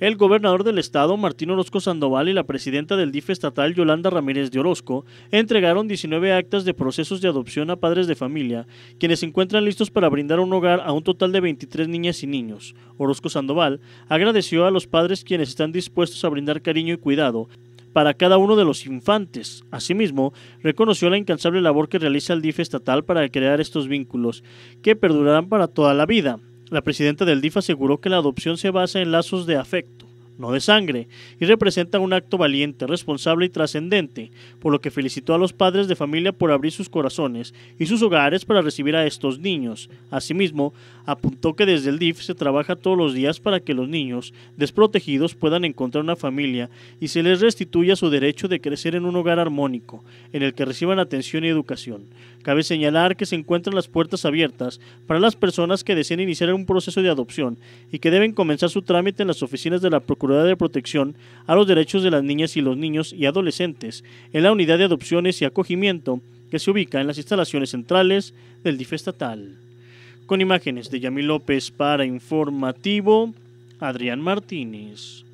El gobernador del estado, Martín Orozco Sandoval, y la presidenta del DIF estatal, Yolanda Ramírez de Orozco, entregaron 19 actas de procesos de adopción a padres de familia, quienes se encuentran listos para brindar un hogar a un total de 23 niñas y niños. Orozco Sandoval agradeció a los padres quienes están dispuestos a brindar cariño y cuidado, para cada uno de los infantes. Asimismo, reconoció la incansable labor que realiza el DIF estatal para crear estos vínculos, que perdurarán para toda la vida. La presidenta del DIF aseguró que la adopción se basa en lazos de afecto no de sangre, y representa un acto valiente, responsable y trascendente, por lo que felicitó a los padres de familia por abrir sus corazones y sus hogares para recibir a estos niños. Asimismo, apuntó que desde el DIF se trabaja todos los días para que los niños desprotegidos puedan encontrar una familia y se les restituya su derecho de crecer en un hogar armónico, en el que reciban atención y educación. Cabe señalar que se encuentran las puertas abiertas para las personas que deseen iniciar un proceso de adopción y que deben comenzar su trámite en las oficinas de la Procuraduría de Protección a los Derechos de las Niñas y los Niños y Adolescentes en la Unidad de Adopciones y Acogimiento que se ubica en las instalaciones centrales del DIF estatal. Con imágenes de Yami López para Informativo, Adrián Martínez.